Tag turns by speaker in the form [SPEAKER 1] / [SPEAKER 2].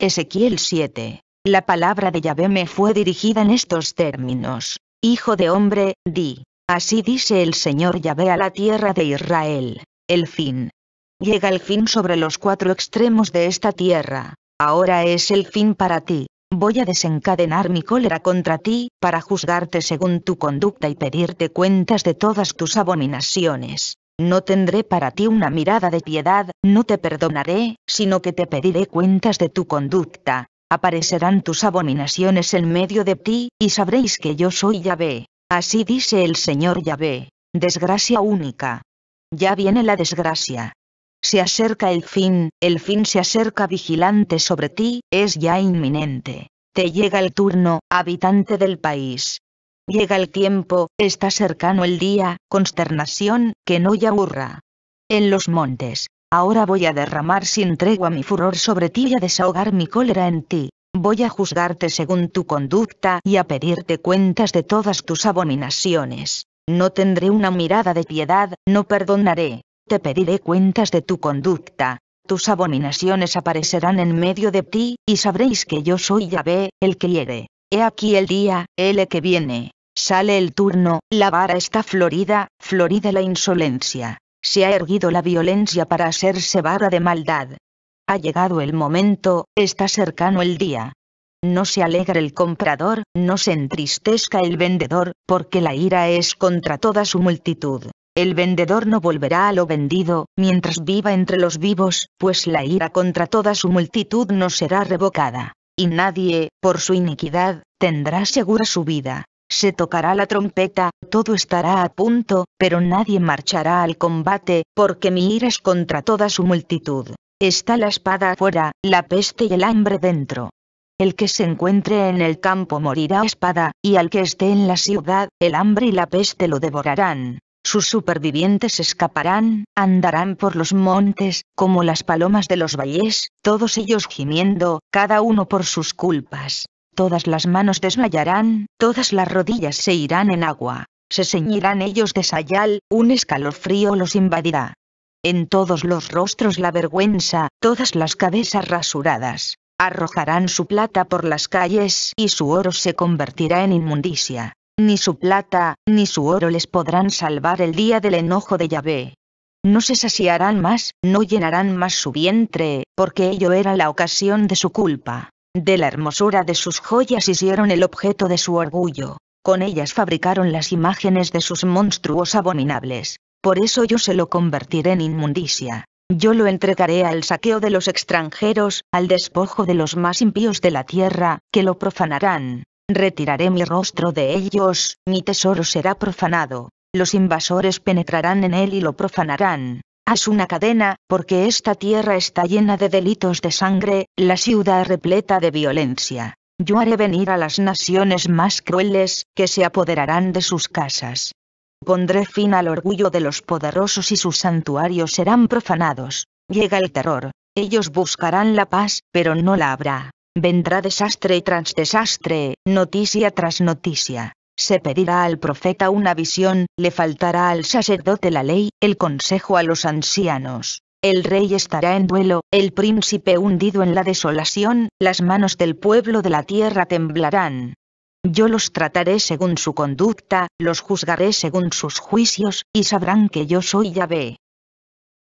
[SPEAKER 1] Ezequiel 7. La palabra de Yahvé me fue dirigida en estos términos. Hijo de hombre, di. Así dice el Señor Yahvé a la tierra de Israel. El fin. Llega el fin sobre los cuatro extremos de esta tierra. Ahora es el fin para ti. Voy a desencadenar mi cólera contra ti, para juzgarte según tu conducta y pedirte cuentas de todas tus abominaciones. No tendré para ti una mirada de piedad, no te perdonaré, sino que te pediré cuentas de tu conducta. Aparecerán tus abominaciones en medio de ti, y sabréis que yo soy Yahvé. Así dice el Señor Yahvé. Desgracia única. Ya viene la desgracia. Se acerca el fin, el fin se acerca vigilante sobre ti, es ya inminente. Te llega el turno, habitante del país. Llega el tiempo, está cercano el día, consternación, que no ya aburra. En los montes, ahora voy a derramar sin tregua mi furor sobre ti y a desahogar mi cólera en ti. Voy a juzgarte según tu conducta y a pedirte cuentas de todas tus abominaciones. No tendré una mirada de piedad, no perdonaré. Te pediré cuentas de tu conducta. Tus abominaciones aparecerán en medio de ti, y sabréis que yo soy Yahvé, el que hiere. He aquí el día, el que viene, Sale el turno, la vara está florida, florida la insolencia. Se ha erguido la violencia para hacerse vara de maldad. Ha llegado el momento, está cercano el día. No se alegra el comprador, no se entristezca el vendedor, porque la ira es contra toda su multitud. El vendedor no volverá a lo vendido, mientras viva entre los vivos, pues la ira contra toda su multitud no será revocada. Y nadie, por su iniquidad, tendrá segura su vida se tocará la trompeta, todo estará a punto, pero nadie marchará al combate, porque mi ira es contra toda su multitud. Está la espada afuera, la peste y el hambre dentro. El que se encuentre en el campo morirá a espada, y al que esté en la ciudad, el hambre y la peste lo devorarán. Sus supervivientes escaparán, andarán por los montes, como las palomas de los valles, todos ellos gimiendo, cada uno por sus culpas todas las manos desmayarán, todas las rodillas se irán en agua, se ceñirán ellos de sayal, un escalofrío los invadirá. En todos los rostros la vergüenza, todas las cabezas rasuradas, arrojarán su plata por las calles y su oro se convertirá en inmundicia. Ni su plata, ni su oro les podrán salvar el día del enojo de Yahvé. No se saciarán más, no llenarán más su vientre, porque ello era la ocasión de su culpa. De la hermosura de sus joyas hicieron el objeto de su orgullo, con ellas fabricaron las imágenes de sus monstruos abominables, por eso yo se lo convertiré en inmundicia. Yo lo entregaré al saqueo de los extranjeros, al despojo de los más impíos de la tierra, que lo profanarán. Retiraré mi rostro de ellos, mi tesoro será profanado. Los invasores penetrarán en él y lo profanarán. Haz una cadena, porque esta tierra está llena de delitos de sangre, la ciudad repleta de violencia. Yo haré venir a las naciones más crueles, que se apoderarán de sus casas. Pondré fin al orgullo de los poderosos y sus santuarios serán profanados. Llega el terror. Ellos buscarán la paz, pero no la habrá. Vendrá desastre tras desastre, noticia tras noticia se pedirá al profeta una visión, le faltará al sacerdote la ley, el consejo a los ancianos. El rey estará en duelo, el príncipe hundido en la desolación, las manos del pueblo de la tierra temblarán. Yo los trataré según su conducta, los juzgaré según sus juicios, y sabrán que yo soy Yahvé.